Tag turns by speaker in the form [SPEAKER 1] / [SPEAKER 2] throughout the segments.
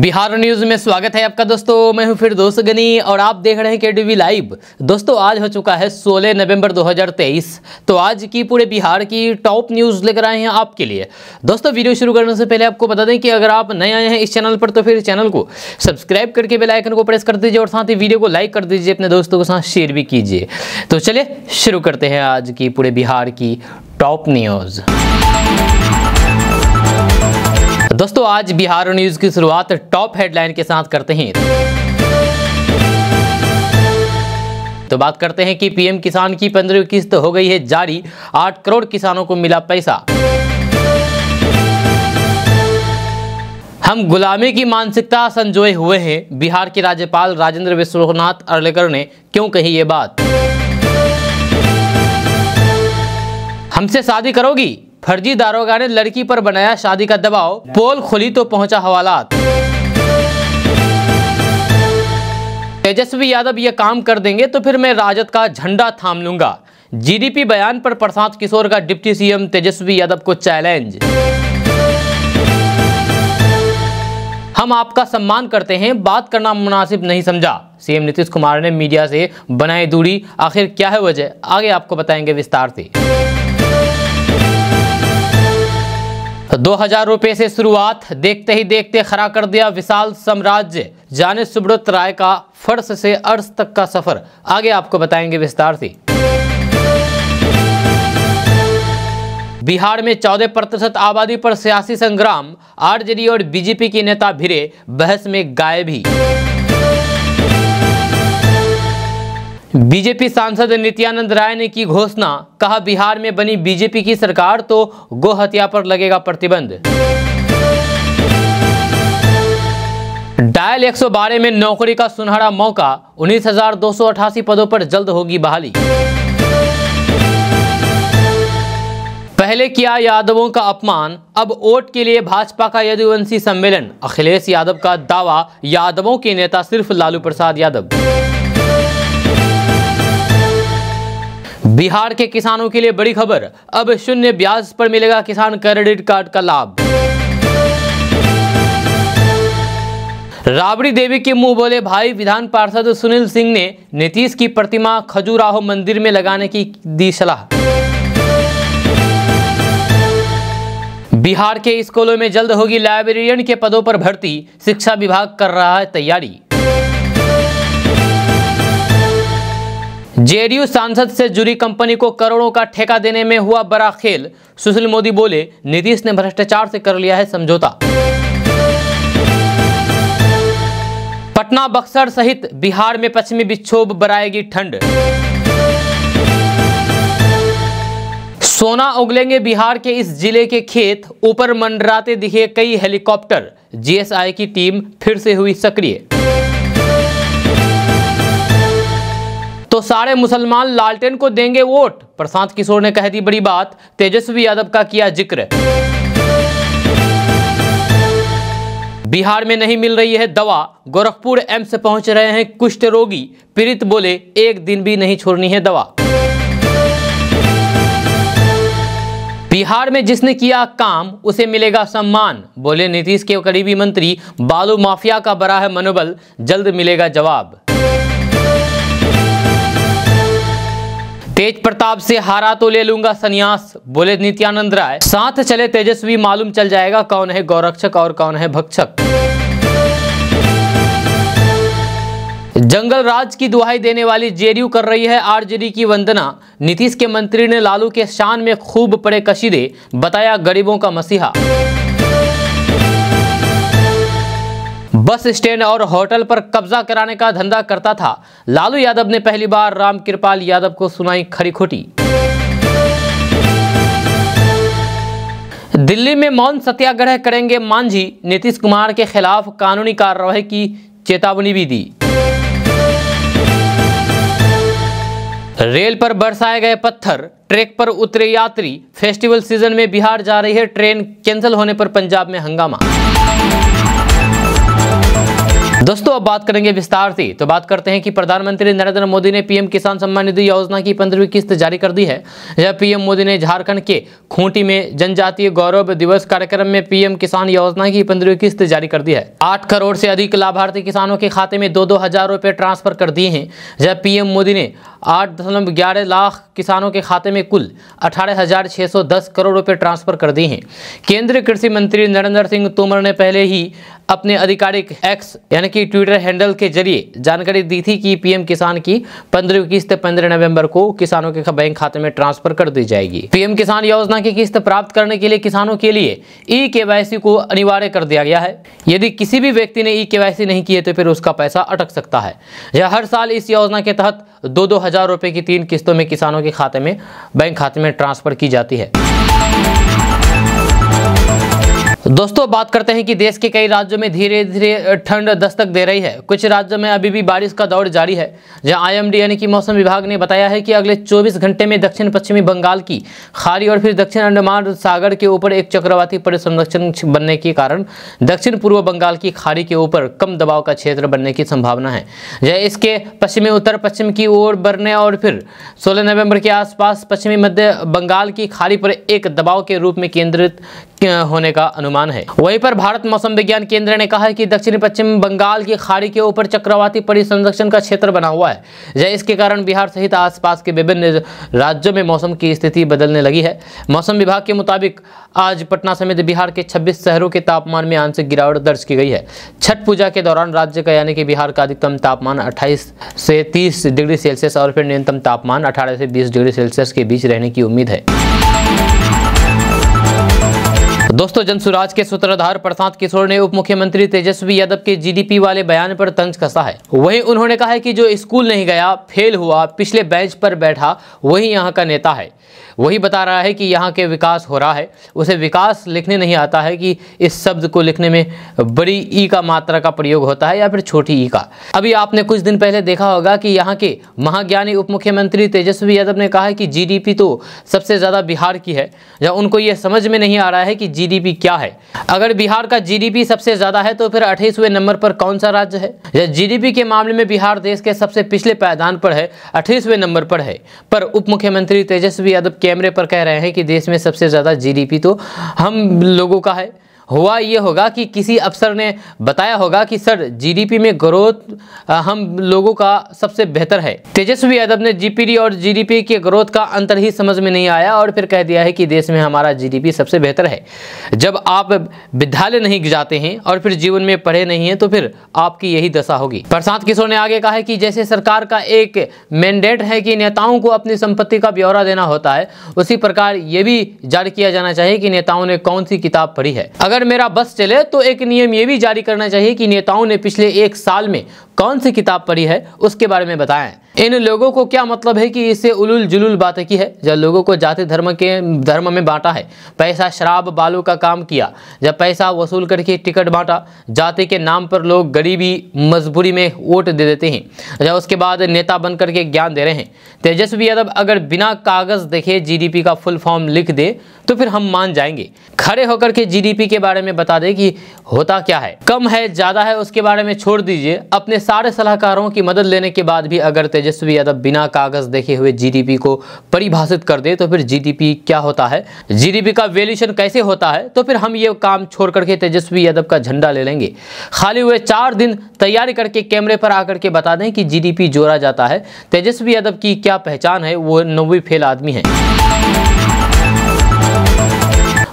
[SPEAKER 1] Bihar news में स्वागत है आपका दोस्तों मैं हूं फिर दोस्त गनी और आप देख रहे हैं के डी लाइव दोस्तों आज हो चुका है 16 नवंबर 2023 तो आज की पूरे बिहार की टॉप न्यूज़ लेकर आए हैं आपके लिए दोस्तों वीडियो शुरू करने से पहले आपको बता दें कि अगर आप नए आए हैं इस चैनल पर तो फिर चैनल को सब्सक्राइब करके बेलाइकन को प्रेस कर दीजिए और साथ ही वीडियो को लाइक कर दीजिए अपने दोस्तों के साथ शेयर भी कीजिए तो चलिए शुरू करते हैं आज की पूरे बिहार की टॉप न्यूज़ दोस्तों आज बिहार न्यूज की शुरुआत टॉप हेडलाइन के साथ करते हैं तो बात करते हैं कि पीएम किसान की पंद्रह किस्त हो गई है जारी आठ करोड़ किसानों को मिला पैसा हम गुलामी की मानसिकता संजोए हुए हैं बिहार के राज्यपाल राजेंद्र विश्वनाथ अर्लेकर ने क्यों कही ये बात हमसे शादी करोगी फर्जी दारोगा ने लड़की पर बनाया शादी का दबाव पोल खुली तो पहुंचा हवालात तेजस्वी यादव ये काम कर देंगे तो फिर मैं राजद का झंडा थाम लूंगा जीडीपी बयान पर प्रशांत किशोर का डिप्टी सीएम तेजस्वी यादव को चैलेंज हम आपका सम्मान करते हैं बात करना मुनासिब नहीं समझा सीएम नीतीश कुमार ने मीडिया से बनाई दूरी आखिर क्या है वजह आगे आपको बताएंगे विस्तार से दो हजार रुपये से शुरुआत देखते ही देखते खड़ा कर दिया विशाल साम्राज्य जाने सुब्रत राय का फर्श से अर्श तक का सफर आगे आपको बताएंगे विस्तार से बिहार में चौदह प्रतिशत आबादी पर सियासी संग्राम आरजेडी और बीजेपी के नेता भिरे बहस में गायब ही बीजेपी सांसद नित्यानंद राय ने की घोषणा कहा बिहार में बनी बीजेपी की सरकार तो गोहत्या पर लगेगा प्रतिबंध डायल 112 में नौकरी का सुनहरा मौका उन्नीस पदों पर जल्द होगी बहाली पहले किया यादवों का अपमान अब वोट के लिए भाजपा का यदुवंशी सम्मेलन अखिलेश यादव का दावा यादवों के नेता सिर्फ लालू प्रसाद यादव बिहार के किसानों के लिए बड़ी खबर अब शून्य ब्याज पर मिलेगा किसान क्रेडिट कार्ड का लाभ राबड़ी देवी के मुंह बोले भाई विधान पार्षद सुनील सिंह ने नीतीश की प्रतिमा खजूराहो मंदिर में लगाने की दी सलाह बिहार के स्कूलों में जल्द होगी लाइब्रेरियन के पदों पर भर्ती शिक्षा विभाग कर रहा है तैयारी जेडीयू सांसद से जुड़ी कंपनी को करोड़ों का ठेका देने में हुआ बड़ा खेल सुशील मोदी बोले नीतीश ने भ्रष्टाचार से कर लिया है समझौता पटना बक्सर सहित बिहार में पश्चिमी विक्षोभ बढ़ाएगी ठंड सोना उगलेंगे बिहार के इस जिले के खेत ऊपर मंडराते दिखे कई हेलीकॉप्टर जीएसआई की टीम फिर से हुई सक्रिय तो सारे मुसलमान लालटेन को देंगे वोट प्रशांत किशोर ने कह दी बड़ी बात तेजस्वी यादव का किया जिक्र बिहार में नहीं मिल रही है दवा गोरखपुर एम्स से पहुंच रहे हैं कुष्ठ रोगी पीड़ित बोले एक दिन भी नहीं छोड़नी है दवा बिहार में जिसने किया काम उसे मिलेगा सम्मान बोले नीतीश के करीबी मंत्री बालू माफिया का बड़ा है मनोबल जल्द मिलेगा जवाब तेज प्रताप से हारा तो ले लूंगा सन्यास बोले नित्यानंद राय साथ चले तेजस्वी मालूम चल जाएगा कौन है गौरक्षक और कौन है भक्षक जंगल राज की दुहाई देने वाली जेडीयू कर रही है आरजेडी की वंदना नीतीश के मंत्री ने लालू के शान में खूब पड़े कशीदे बताया गरीबों का मसीहा बस स्टैंड और होटल पर कब्जा कराने का धंधा करता था लालू यादव ने पहली बार राम कृपाल यादव को सुनाई खरी खोटी दिल्ली में मौन सत्याग्रह करेंगे मांझी नीतीश कुमार के खिलाफ कानूनी कार्रवाई की चेतावनी भी दी रेल पर बरसाए गए पत्थर ट्रैक पर उतरे यात्री फेस्टिवल सीजन में बिहार जा रही है ट्रेन कैंसिल होने पर पंजाब में हंगामा दोस्तों अब बात करेंगे विस्तार से तो बात करते हैं कि प्रधानमंत्री नरेंद्र मोदी ने पीएम किसान सम्मान निधि योजना की पंद्रहवीं किस्त जारी कर दी है यह पीएम मोदी ने झारखंड के खूंटी में जनजातीय गौरव दिवस कार्यक्रम में पीएम किसान योजना की पंद्रहवीं किस्त जारी कर दी है आठ करोड़ से अधिक लाभार्थी किसानों के खाते में दो दो हजार ट्रांसफर कर दिए हैं यह पीएम मोदी ने आठ दशमलव ग्यारह लाख किसानों के खाते में कुल अठारह हज़ार छः सौ दस करोड़ रुपए ट्रांसफ़र कर दिए हैं केंद्रीय कृषि मंत्री नरेंद्र सिंह तोमर ने पहले ही अपने आधिकारिक एक्स यानी कि ट्विटर हैंडल के जरिए जानकारी दी थी कि पीएम किसान की पंद्रह किस्त पंद्रह नवंबर को किसानों के बैंक खाते में ट्रांसफर कर दी जाएगी पीएम किसान योजना की किस्त प्राप्त करने के लिए किसानों के लिए ई के को अनिवार्य कर दिया गया है यदि किसी भी व्यक्ति ने ई के नहीं किए तो फिर उसका पैसा अटक सकता है यह हर साल इस योजना के तहत दो दो हज़ार रुपये की तीन किस्तों में किसानों के खाते में बैंक खाते में ट्रांसफ़र की जाती है दोस्तों बात करते हैं कि देश के कई राज्यों में धीरे धीरे ठंड दस्तक दे रही है कुछ राज्यों में अभी भी बारिश का दौर जारी है जहां आईएमडी यानी कि मौसम विभाग ने बताया है कि अगले 24 घंटे में दक्षिण पश्चिमी बंगाल की खाड़ी और फिर दक्षिण अंडमान सागर के ऊपर एक चक्रवाती परिसंरक्षण बनने के कारण दक्षिण पूर्व बंगाल की खाड़ी के ऊपर कम दबाव का क्षेत्र बनने की संभावना है यह इसके पश्चिमी उत्तर पश्चिम की ओर बढ़ने और फिर सोलह नवम्बर के आसपास पश्चिमी मध्य बंगाल की खाड़ी पर एक दबाव के रूप में केंद्रित होने का अनुमान अनुमान है वहीं पर भारत मौसम विज्ञान केंद्र ने कहा है कि दक्षिण पश्चिम बंगाल की खाड़ी के ऊपर चक्रवाती परिसंरक्षण का क्षेत्र बना हुआ है यह इसके कारण बिहार सहित आसपास के विभिन्न राज्यों में मौसम की स्थिति बदलने लगी है मौसम विभाग के मुताबिक आज पटना समेत बिहार के छब्बीस शहरों के तापमान में आंशिक गिरावट दर्ज की गई है छठ पूजा के दौरान राज्य का यानी कि बिहार का अधिकतम तापमान अट्ठाईस से तीस डिग्री सेल्सियस और फिर न्यूनतम तापमान 18 से 20 डिग्री सेल्सियस के बीच रहने की उम्मीद है दोस्तों जनसुराज के सूत्रधार प्रशांत किशोर ने उप मुख्यमंत्री तेजस्वी यादव के जीडीपी वाले बयान पर तंज कसा है वहीं उन्होंने कहा है कि जो स्कूल नहीं गया फेल हुआ पिछले बेंच पर बैठा वही यहाँ का नेता है वही बता रहा है कि यहाँ के विकास हो रहा है उसे विकास लिखने नहीं आता है कि इस शब्द को लिखने में बड़ी ई का मात्रा का प्रयोग होता है या फिर छोटी ई का अभी आपने कुछ दिन पहले देखा होगा कि यहाँ के महाज्ञानी उप मुख्यमंत्री तेजस्वी यादव ने कहा है कि जी तो सबसे ज़्यादा बिहार की है या उनको ये समझ में नहीं आ रहा है कि जीडीपी क्या है अगर बिहार का जीडीपी सबसे ज़्यादा है तो फिर अठाईसवे नंबर पर कौन सा राज्य है जीडीपी के मामले में बिहार देश के सबसे पिछले पायदान पर है अठाईसवे नंबर पर है पर उप मुख्यमंत्री तेजस्वी यादव कैमरे पर कह रहे हैं कि देश में सबसे ज़्यादा जीडीपी तो हम लोगों का है हुआ ये होगा कि किसी अफसर ने बताया होगा कि सर जीडीपी में ग्रोथ हम लोगों का सबसे बेहतर है तेजस्वी यादव ने जीपीडी और जीडीपी के ग्रोथ का अंतर ही समझ में नहीं आया और फिर कह दिया है कि देश में हमारा जीडीपी सबसे बेहतर है जब आप विद्यालय नहीं जाते हैं और फिर जीवन में पढ़े नहीं है तो फिर आपकी यही दशा होगी प्रशांत किशोर ने आगे कहा है कि जैसे सरकार का एक मैंडेट है कि नेताओं को अपनी संपत्ति का ब्यौरा देना होता है उसी प्रकार ये भी जारी किया जाना चाहिए कि नेताओं ने कौन सी किताब पढ़ी है अगर अगर मेरा बस चले तो एक नियम ये भी जारी करना चाहिए कि नेताओं ने पिछले एक साल में कौन सी किताब पढ़ी है उसके बारे में बताएं इन लोगों को क्या मतलब है कि इसे उलुल जुलुल बातें की है जब लोगों को जाति धर्म के धर्म में बांटा है पैसा शराब बालू का काम किया जब पैसा वसूल करके टिकट बांटा जाति के नाम पर लोग गरीबी मजबूरी में वोट दे देते हैं जब उसके बाद नेता बन करके ज्ञान दे रहे हैं तेजस्वी यादव अगर बिना कागज़ देखे जी का फुल फॉर्म लिख दे तो फिर हम मान जाएंगे खड़े होकर के जी के बारे में बता दे कि होता क्या है कम है ज़्यादा है उसके बारे में छोड़ दीजिए अपने सारे सलाहकारों की मदद लेने के बाद भी अगर तेजस्वी यादव बिना कागज देखे हुए जीडीपी को परिभाषित कर दे तो फिर जीडीपी क्या होता है जीडीपी का वेल्यूशन कैसे होता है तो फिर हम ये काम छोड़ करके तेजस्वी यादव का झंडा ले लेंगे खाली हुए चार दिन तैयारी करके कैमरे पर आकर के बता दें कि जी जोड़ा जाता है तेजस्वी यादव की क्या पहचान है वो नवी फेल आदमी है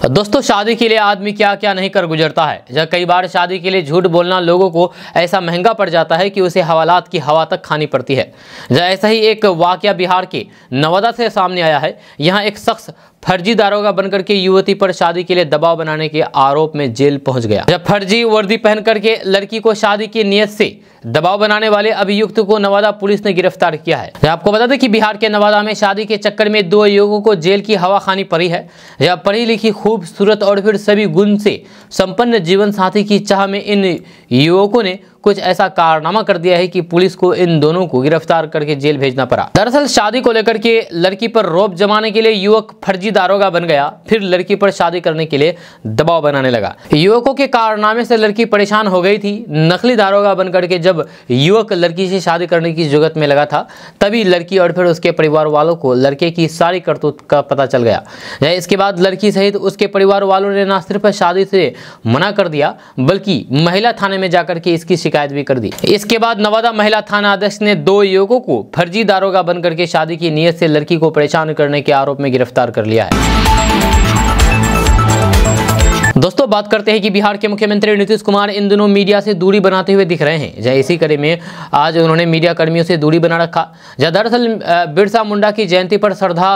[SPEAKER 1] दोस्तों शादी के लिए आदमी क्या क्या नहीं कर गुजरता है जब कई बार शादी के लिए झूठ बोलना लोगों को ऐसा महंगा पड़ जाता है कि उसे हवालात की हवा तक खानी पड़ती है जब ऐसा ही एक वाक्य बिहार के नवादा से सामने आया है यहाँ एक शख्स फर्जी दारोगा बनकर के युवती पर शादी के लिए दबाव बनाने के आरोप में जेल पहुंच गया जब फर्जी वर्दी पहन करके लड़की को शादी की नियत से दबाव बनाने वाले अभियुक्त को नवादा पुलिस ने गिरफ्तार किया है आपको बता दें कि बिहार के नवादा में शादी के चक्कर में दो युवकों को जेल की हवा खानी पड़ी है यह पढ़ी लिखी खूबसूरत और फिर सभी गुण से संपन्न जीवन साथी की चाह में इन युवकों ने कुछ ऐसा कारनामा कर दिया है कि पुलिस को इन दोनों को गिरफ्तार करके जेल भेजना पड़ा दरअसल शादी को लेकर के लड़की पर रोप जमाने के लिए युवक फर्जी दारोगा बन गया फिर लड़की पर शादी करने के लिए दबाव बनाने लगा युवकों के कारनामे से लड़की परेशान हो गई थी नकली दारोगा बन करके जब युवक लड़की से शादी करने की जगत में लगा था तभी लड़की और फिर उसके परिवार वालों को लड़के की सारी करतूत का पता चल गया इसके बाद लड़की सहित उसके परिवार वालों ने ना सिर्फ शादी से मना कर दिया बल्कि महिला थाने में जाकर के इसकी शिकायत भी कर दी इसके बाद नवादा महिला थाना अध्यक्ष ने दो युवकों को फर्जी दारोगा बनकर के शादी की नीयत से लड़की को परेशान करने के आरोप में गिरफ्तार कर लिया है दोस्तों अब बात करते हैं कि बिहार के मुख्यमंत्री नीतीश कुमार इन दिनों मीडिया से दूरी बनाते हुए दिख रहे हैं जय इसी कड़ी में आज उन्होंने मीडिया कर्मियों से दूरी बना रखा जहाँ दरअसल बिरसा मुंडा की जयंती पर श्रद्धा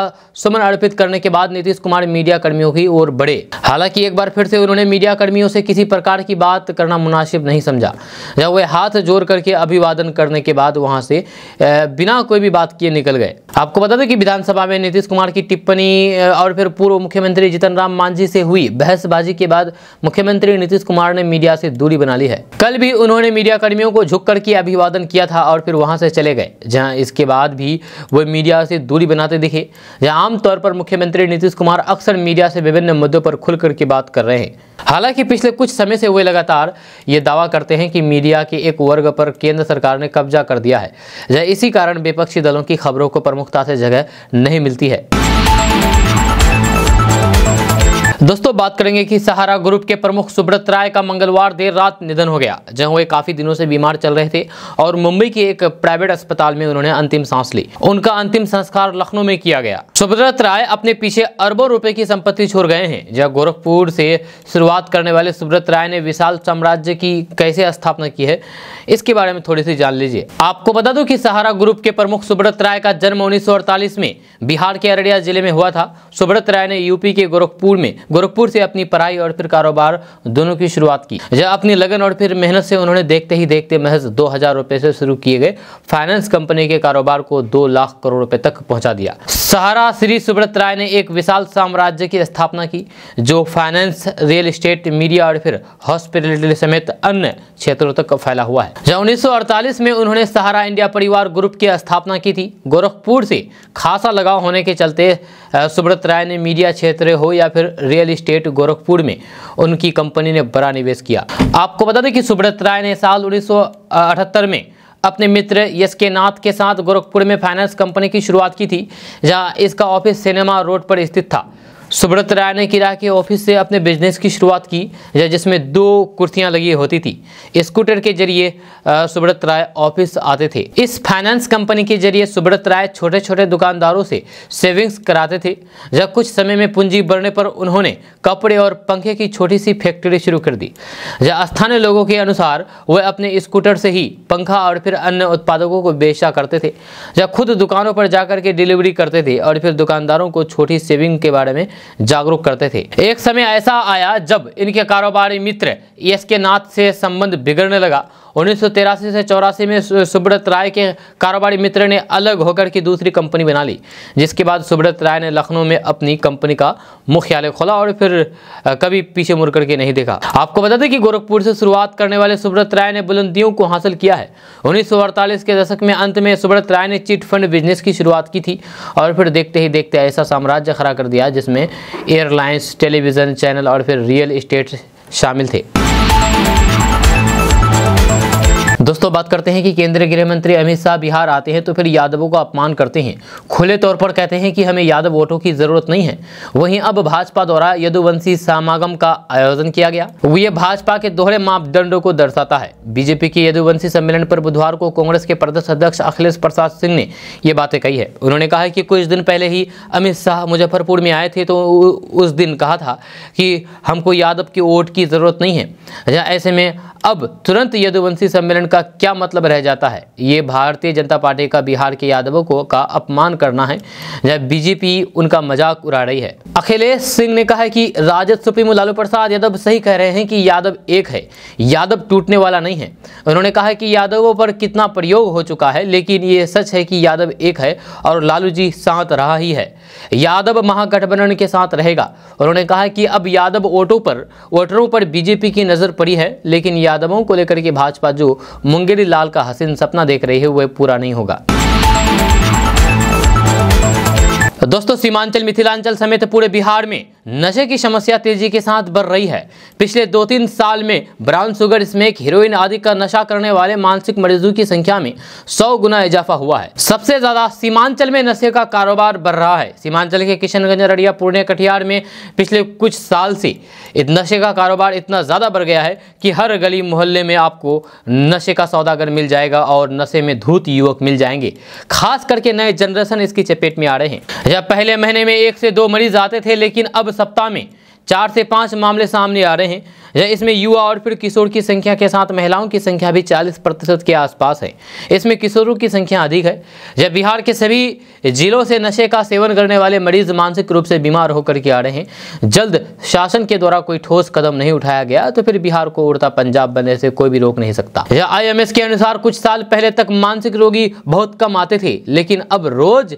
[SPEAKER 1] सुमन अर्पित करने के बाद नीतीश कुमार मीडिया कर्मियों की ओर बढ़े हालांकि एक बार फिर से उन्होंने मीडिया कर्मियों से किसी प्रकार की बात करना मुनासिब नहीं समझा जब वे हाथ जोड़ करके अभिवादन करने के बाद वहाँ से बिना कोई भी बात किए निकल गए आपको बता दें कि विधानसभा में नीतीश कुमार की टिप्पणी और फिर पूर्व मुख्यमंत्री जीतन राम मांझी से हुई बहसबाजी के बाद मुख्यमंत्री नीतीश कुमार ने मीडिया से दूरी बना ली है कल भी उन्होंने मीडिया कर्मियों को झुक करके अभिवादन किया था और फिर वहां से चले गए जहां इसके बाद भी वे मीडिया से दूरी बनाते दिखे जहां आमतौर पर मुख्यमंत्री नीतीश कुमार अक्सर मीडिया से विभिन्न मुद्दों पर खुल करके बात कर रहे हैं हालांकि पिछले कुछ समय से वे लगातार ये दावा करते हैं कि मीडिया के एक वर्ग पर केंद्र सरकार ने कब्जा कर दिया है इसी कारण विपक्षी दलों की खबरों को प्रमुखता से जगह नहीं मिलती है दोस्तों बात करेंगे कि सहारा ग्रुप के प्रमुख सुब्रत राय का मंगलवार देर रात निधन हो गया जहां वे काफी दिनों से बीमार चल रहे थे और मुंबई के एक प्राइवेट अस्पताल में उन्होंने अंतिम सांस ली उनका अंतिम संस्कार लखनऊ में किया गया सुब्रत राय अपने पीछे अरबों रुपए की संपत्ति छोड़ गए हैं जहाँ गोरखपुर से शुरुआत करने वाले सुब्रत राय ने विशाल साम्राज्य की कैसे स्थापना की है इसके बारे में थोड़ी सी जान लीजिए आपको बता दो की सहारा ग्रुप के प्रमुख सुब्रत राय का जन्म उन्नीस में बिहार के अररिया जिले में हुआ था सुब्रत राय ने यूपी के गोरखपुर में गोरखपुर से अपनी पढ़ाई और फिर कारोबार दोनों की शुरुआत की जब अपनी लगन और फिर मेहनत से उन्होंने देखते ही देखते महज दो हजार रुपए से शुरू किए गए फाइनेंस कंपनी के कारोबार को दो लाख करोड़ रुपए तक पहुंचा दिया सहारा श्री सुब्रत राय ने एक विशाल साम्राज्य की स्थापना की जो फाइनेंस रियल स्टेट मीडिया और फिर हॉस्पिटलिटी समेत अन्य क्षेत्रों तक फैला हुआ है जब उन्नीस में उन्होंने सहारा इंडिया परिवार ग्रुप की स्थापना की थी गोरखपुर से खासा लगाव होने के चलते सुब्रत राय ने मीडिया क्षेत्र हो या फिर रियल इस्टेट गोरखपुर में उनकी कंपनी ने बड़ा निवेश किया आपको बता दें कि सुब्रत राय ने साल उन्नीस में अपने मित्र यस के नाथ के साथ गोरखपुर में फाइनेंस कंपनी की शुरुआत की थी जहां इसका ऑफिस सिनेमा रोड पर स्थित था सुब्रत राय ने किराए के ऑफिस से अपने बिजनेस की शुरुआत की जिसमें दो कुर्सियां लगी होती थी स्कूटर के जरिए सुब्रत राय ऑफिस आते थे इस फाइनेंस कंपनी के जरिए सुब्रत राय छोटे छोटे दुकानदारों से सेविंग्स कराते थे जब कुछ समय में पूंजी बढ़ने पर उन्होंने कपड़े और पंखे की छोटी सी फैक्ट्री शुरू कर दी जहाँ स्थानीय लोगों के अनुसार वह अपने स्कूटर से ही पंखा और फिर अन्य उत्पादकों को बेचा करते थे जब खुद दुकानों पर जाकर के डिलीवरी करते थे और फिर दुकानदारों को छोटी सेविंग के बारे में जागरूक करते थे एक समय ऐसा आया जब इनके कारोबारी मित्र एस के नाथ से संबंध बिगड़ने लगा उन्नीस से चौरासी में सुब्रत राय के कारोबारी मित्र ने अलग होकर की दूसरी कंपनी बना ली जिसके बाद सुब्रत राय ने लखनऊ में अपनी कंपनी का मुख्यालय खोला और फिर कभी पीछे मुड़ करके नहीं देखा आपको बता दें कि गोरखपुर से शुरुआत करने वाले सुब्रत राय ने बुलंदियों को हासिल किया है उन्नीस के दशक में अंत में सुब्रत राय ने चिट फंड बिजनेस की शुरुआत की थी और फिर देखते ही देखते ऐसा साम्राज्य खड़ा कर दिया जिसमें एयरलाइंस टेलीविज़न चैनल और फिर रियल इस्टेट शामिल थे दोस्तों बात करते हैं कि केंद्रीय गृह मंत्री अमित शाह बिहार आते हैं तो फिर यादवों का अपमान करते हैं खुले तौर पर कहते हैं कि हमें यादव वोटों की जरूरत नहीं है वहीं अब भाजपा द्वारा यदुवंशी समागम का आयोजन किया गया ये भाजपा के दोहरे मापदंडों को दर्शाता है बीजेपी के यदुवंशी सम्मेलन पर बुधवार को कांग्रेस के प्रदेश अध्यक्ष अखिलेश प्रसाद सिंह ने ये बातें कही है उन्होंने कहा कि कुछ दिन पहले ही अमित शाह मुजफ्फरपुर में आए थे तो उस दिन कहा था कि हमको यादव के वोट की जरूरत नहीं है ऐसे में अब तुरंत यदुवंशी सम्मेलन का क्या मतलब रह जाता है ये भारतीय जनता पार्टी का बिहार के यादवों को का अपमान करना है जब बीजेपी उनका मजाक उड़ा रही है अखिलेश सिंह ने कहा है कि राजद सुप्रीमो लालू प्रसाद यादव सही कह रहे हैं कि यादव एक है यादव टूटने वाला नहीं है उन्होंने कहा है कि यादवों पर कितना प्रयोग हो चुका है लेकिन ये सच है कि यादव एक है और लालू जी साथ रहा ही है यादव महागठबंधन के साथ रहेगा उन्होंने कहा कि अब यादव वोटों पर वोटरों पर बीजेपी की नज़र पड़ी है लेकिन यादवों को लेकर के भाजपा जो मुंगेरी लाल का हसीन सपना देख रही है वह पूरा नहीं होगा दोस्तों सीमांचल मिथिलांचल समेत पूरे बिहार में नशे की समस्या तेजी के साथ बढ़ रही है पिछले दो तीन साल में ब्राउन शुगर स्मेक हीरोइन आदि का नशा करने वाले मानसिक मरीजों की संख्या में सौ गुना इजाफा हुआ है सबसे ज्यादा सीमांचल में नशे का कारोबार बढ़ रहा है सीमांचल के किशनगंज अररिया पूर्णिया कटिहार में पिछले कुछ साल से नशे का कारोबार इतना ज़्यादा बढ़ गया है कि हर गली मोहल्ले में आपको नशे का सौदागर मिल जाएगा और नशे में धूत युवक मिल जाएंगे खास करके नए जनरेशन इसकी चपेट में आ रहे हैं पहले महीने में एक से दो मरीज आते थे लेकिन अब सप्ताह में चार से पाँच मामले सामने आ रहे हैं इसमें युवा और फिर किशोर की संख्या के साथ महिलाओं की संख्या भी 40 प्रतिशत के आसपास है इसमें किशोरों की संख्या अधिक है जब बिहार के सभी जिलों से नशे का सेवन करने वाले मरीज मानसिक रूप से बीमार होकर के आ रहे हैं जल्द शासन के द्वारा कोई ठोस कदम नहीं उठाया गया तो फिर बिहार को उड़ता पंजाब बनने से कोई भी रोक नहीं सकता या आई के अनुसार कुछ साल पहले तक मानसिक रोगी बहुत कम आते थे लेकिन अब रोज़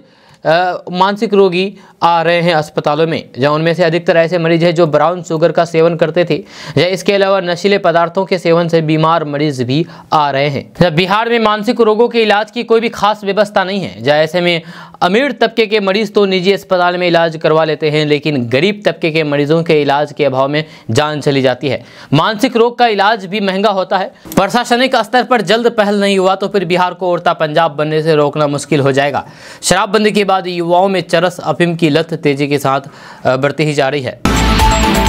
[SPEAKER 1] मानसिक रोगी आ रहे हैं अस्पतालों में जहाँ उनमें से अधिकतर ऐसे मरीज हैं जो ब्राउन शुगर का सेवन करते थे या इसके अलावा नशीले पदार्थों के सेवन से बीमार मरीज भी आ रहे हैं जब बिहार में मानसिक रोगों के इलाज की कोई भी खास व्यवस्था नहीं है जहाँ ऐसे में अमीर तबके के मरीज तो निजी अस्पताल में इलाज करवा लेते हैं लेकिन गरीब तबके के मरीजों के इलाज के अभाव में जान चली जाती है मानसिक रोग का इलाज भी महंगा होता है प्रशासनिक स्तर पर जल्द पहल नहीं हुआ तो फिर बिहार को उड़ता पंजाब बनने से रोकना मुश्किल हो जाएगा शराबबंदी के बाद युवाओं में चरस अफीम की लत तेजी के साथ बढ़ती ही जा रही है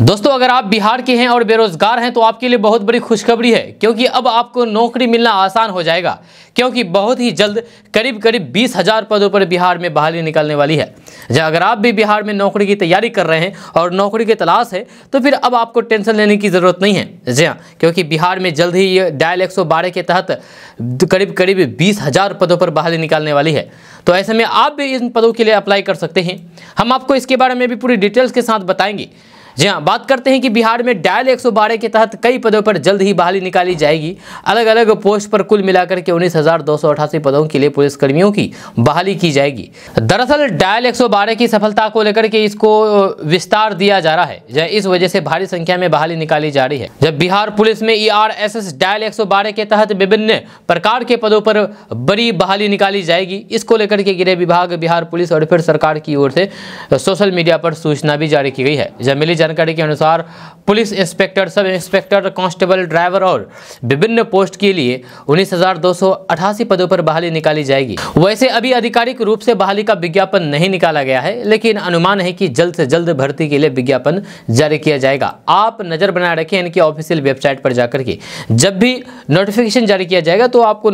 [SPEAKER 1] दोस्तों अगर आप बिहार के हैं और बेरोजगार हैं तो आपके लिए बहुत बड़ी खुशखबरी है क्योंकि अब आपको नौकरी मिलना आसान हो जाएगा क्योंकि बहुत ही जल्द करीब करीब बीस हजार पदों पर बिहार में बहाली निकलने वाली है जहाँ अगर आप भी बिहार में नौकरी की तैयारी कर रहे हैं और नौकरी की तलाश है तो फिर अब आपको टेंशन लेने की ज़रूरत नहीं है जी हाँ क्योंकि बिहार में जल्द ही ये डायल एक के तहत करीब करीब बीस हजार पदों पर बहाली निकालने वाली है तो ऐसे में आप भी इन पदों के लिए अप्लाई कर सकते हैं हम आपको इसके बारे में भी पूरी डिटेल्स के साथ बताएंगे जी हाँ बात करते हैं कि बिहार में डायल 112 के तहत कई पदों पर जल्द ही बहाली निकाली जाएगी अलग अलग पोस्ट पर कुल मिलाकर के उन्नीस पदों के लिए पुलिसकर्मियों की बहाली की जाएगी दरअसल डायल 112 की सफलता को लेकर के इसको विस्तार दिया जा रहा है इस वजह से भारी संख्या में बहाली निकाली जा रही है जब बिहार पुलिस में ई e डायल 112 के तहत विभिन्न प्रकार के पदों पर बड़ी बहाली निकाली जाएगी इसको लेकर के गृह विभाग बिहार पुलिस और फिर सरकार की ओर से सोशल मीडिया पर सूचना भी जारी की गई है जब मिली जानकारी के अनुसार police inspector sub inspector constable driver और विभिन्न पोस्ट के लिए उन्नीस पदों पर बहाली निकाली जाएगी वैसे अभी आधिकारिक रूप से बहाली का विज्ञापन नहीं निकाला गया है लेकिन अनुमान है कि जल्द से जल्द भर्ती के लिए विज्ञापन जारी किया जाएगा आप नज़र बनाए रखें इनकी ऑफिशियल वेबसाइट पर जाकर के जब भी नोटिफिकेशन जारी किया जाएगा तो आपको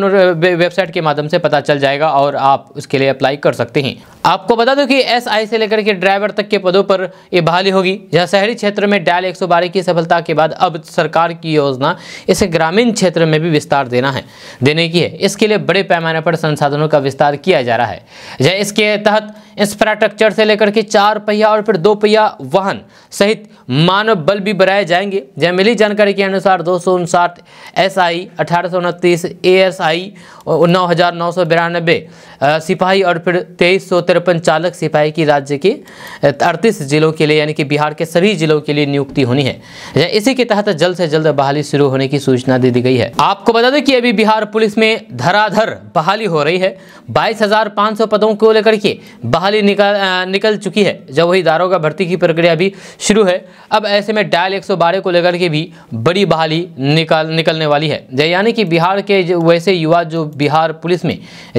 [SPEAKER 1] वेबसाइट के माध्यम से पता चल जाएगा और आप उसके लिए अप्लाई कर सकते हैं आपको बता दो कि एस से लेकर के ड्राइवर तक के पदों पर यह बहाली होगी जैसा शहरी क्षेत्र में डायल 112 की सफलता के बाद अब सरकार की योजना इसे ग्रामीण क्षेत्र में भी विस्तार देना है देने की है इसके लिए बड़े पैमाने पर संसाधनों का विस्तार किया जा रहा है जय इसके तहत इंफ्रास्ट्रक्चर से लेकर के चार पहिया और फिर दो पहिया वाहन सहित मानव बल भी बढ़ाए जाएंगे जहाँ मिली जानकारी के अनुसार दो सौ उनसाठ एस आई अठारह सौ उनतीस ए एस आई नौ हज़ार नौ सौ बिरानबे सिपाही और फिर तेईस सौ तिरपन चालक सिपाही की राज्य के अड़तीस जिलों के लिए यानी कि बिहार के सभी जिलों के लिए नियुक्ति होनी है इसी के तहत जल्द से जल्द बहाली शुरू होने की सूचना दे दी गई है आपको बता दें कि अभी बिहार पुलिस में धराधर बहाली हो रही है बाईस पदों को लेकर के बहाली निकल निकल चुकी है जब वही दारों का भर्ती की प्रक्रिया भी शुरू है अब ऐसे में डायल 112 को लेकर के भी बड़ी बहाली निकाल निकलने वाली है यानी कि बिहार के वैसे युवा जो बिहार पुलिस में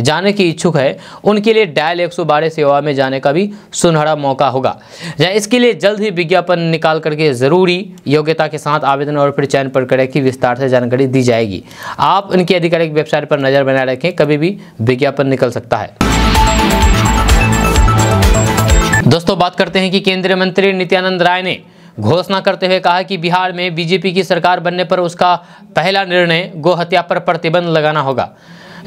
[SPEAKER 1] जाने की इच्छुक है उनके लिए डायल 112 सेवा में जाने का भी सुनहरा मौका होगा इसके लिए जल्द ही विज्ञापन निकाल करके ज़रूरी योग्यता के साथ आवेदन और फिर चयन प्रक्रिया की विस्तार से जानकारी दी जाएगी आप इनकी आधिकारिक वेबसाइट पर नज़र बनाए रखें कभी भी विज्ञापन निकल सकता है दोस्तों बात करते हैं कि केंद्रीय मंत्री नित्यानंद राय ने घोषणा करते हुए कहा कि बिहार में बीजेपी की सरकार बनने पर उसका पहला निर्णय गोहत्या पर प्रतिबंध लगाना होगा